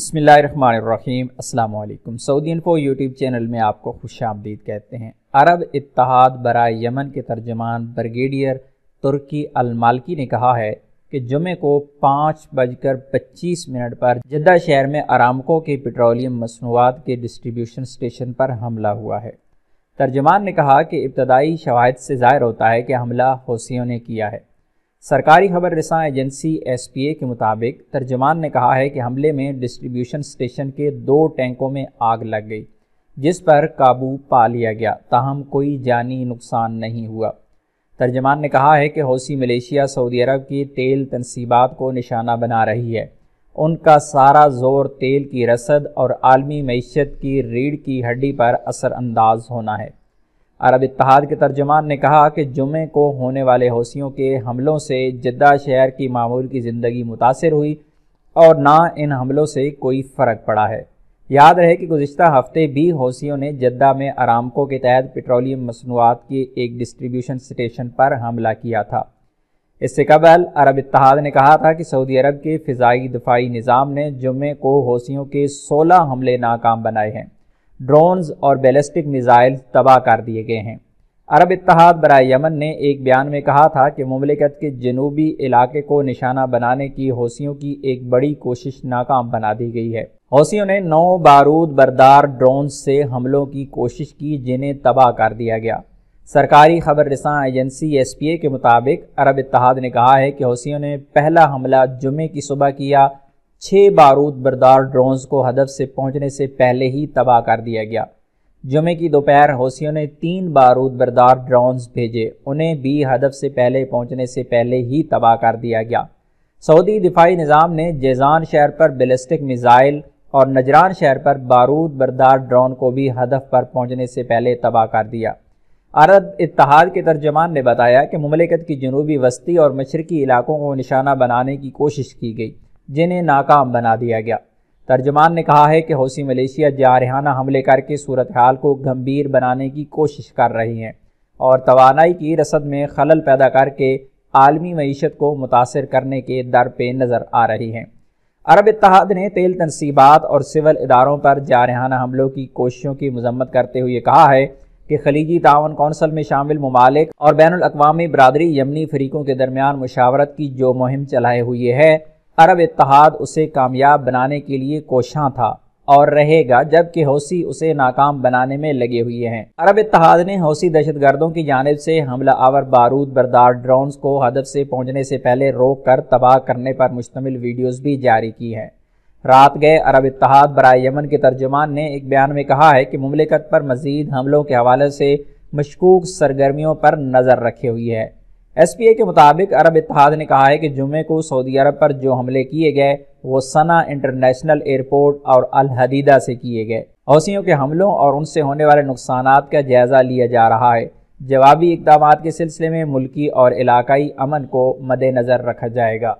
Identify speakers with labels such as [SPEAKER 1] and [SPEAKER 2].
[SPEAKER 1] बसमीम् अल्लाम Saudi info YouTube channel में आपको खुश आमदीद कहते हैं अरब इतिहाद बरा यमन के तर्जमान ब्रिगेडियर तुर्की अलमालकी ने कहा है कि जुमे को पाँच बजकर पच्चीस मिनट पर जद्दा शहर में आरामको के पेट्रोलियम मसनूआत के डिस्ट्रीब्यूशन स्टेशन पर हमला हुआ है तर्जमान ने कहा कि इब्तदाई शवाद से ज़ाहिर होता है कि हमला हौसियों ने किया है सरकारी खबर रसा एजेंसी ए के मुताबिक तर्जमान ने कहा है कि हमले में डिस्ट्रीब्यूशन स्टेशन के दो टैंकों में आग लग गई जिस पर काबू पा लिया गया ताहम कोई जानी नुकसान नहीं हुआ तर्जमान ने कहा है कि हौसी मलेशिया सऊदी अरब की तेल तनसीबात को निशाना बना रही है उनका सारा जोर तेल की रसद और आलमी मीशत की रीढ़ की हड्डी पर असरअंदाज होना है अरब इतिहाद के तर्जमान ने कहा कि जुमे को होने वाले हौसियों के हमलों से जद्दा शहर की मामूल की ज़िंदगी मुतासर हुई और ना इन हमलों से कोई फ़र्क पड़ा है याद रहे कि गुज्तर हफ्ते भी हौसियों ने जद्दा में आरामकों के तहत पेट्रोलियम मसनूआत के एक डिस्ट्रीब्यूशन स्टेशन पर हमला किया था इससे कबल अरब इतिहाद ने कहा था कि सऊदी अरब के फ़िज़ाई दफाई निज़ाम ने जुमे को हौसियों के सोलह हमले नाकाम बनाए हैं ड्रोन्स और बैलिस्टिक मिज़ाइल तबाह कर दिए गए हैं अरब इतिहाद बरा यमन ने एक बयान में कहा था कि ममलिकत के जनूबी इलाके को निशाना बनाने की हौसियों की एक बड़ी कोशिश नाकाम बना दी गई है हौसियों ने नौ बारूद बरदार ड्रोन से हमलों की कोशिश की जिन्हें तबाह कर दिया गया सरकारी खबर रसा एजेंसी एस पी ए के मुताबिक अरब इतिहाद ने कहा है कि हौसियों ने पहला हमला जुमे की सुबह किया छः बारूद बरदार ड्रोन्स को हदफ से पहुंचने से पहले ही तबाह कर दिया गया जुमे की दोपहर हौसियों ने तीन बारूद बरदार ड्रोन्स भेजे उन्हें भी हदफ से पहले पहुंचने से पहले ही तबाह कर दिया गया सऊदी दिफाई निज़ाम ने जेजान शहर पर बेलिस्टिक मिज़ाइल और नजरान शहर पर बारूद बरदार ड्रोन को भी हदफ पर पहुँचने से पहले तबाह कर दिया अरब इतिहाद के तर्जमान ने बताया कि ममलिकत की जनूबी वस्ती और मशरकी इलाकों को निशाना बनाने की कोशिश की गई जिन्हें नाकाम बना दिया गया तर्जमान ने कहा है कि हौसी मलेशिया जारहाना हमले करके सूरत हाल को गंभीर बनाने की कोशिश कर रही हैं और तोानाई की रसद में खलल पैदा करके आलमी मीशत को मुतासर करने के दर पे नज़र आ रही हैं अरब इतिहाद ने तेल तनसीबात और सिविल इदारों पर जारहाना हमलों की कोशिशों की मजम्मत करते हुए कहा है कि खलीजी तावन कौंसल में शामिल ममालिक और बैन अवी बरदरी यमनी फरीकों के दरमियान मुशावरत की जो मुहिम चलाई हुई है अरब इतिहाद उसे कामयाब बनाने के लिए कोशां था और रहेगा जबकि हौसी उसे नाकाम बनाने में लगे हुए हैं अरब इतिहाद ने हौसी दहशतगर्दों की जानब से हमला आवर बारूद बरदार ड्रोन्स को हदफ से पहुंचने से पहले रोक कर तबाह करने पर मुश्तमिल वीडियोज़ भी जारी की हैं रात गए अरब इतिहाद बर यमन के तर्जुमान ने एक बयान में कहा है कि ममलिकत पर मजीद हमलों के हवाले से मशकूक सरगर्मियों पर नज़र रखी हुई है एसपीए के मुताबिक अरब इतिहाद ने कहा है कि जुमे को सऊदी अरब पर जो हमले किए गए वो सना इंटरनेशनल एयरपोर्ट और अल हदीदा से किए गए हौसियों के हमलों और उनसे होने वाले नुकसान का जायजा लिया जा रहा है जवाबी इकदाम के सिलसिले में मुल्की और इलाकई अमन को मद्देनज़र रखा जाएगा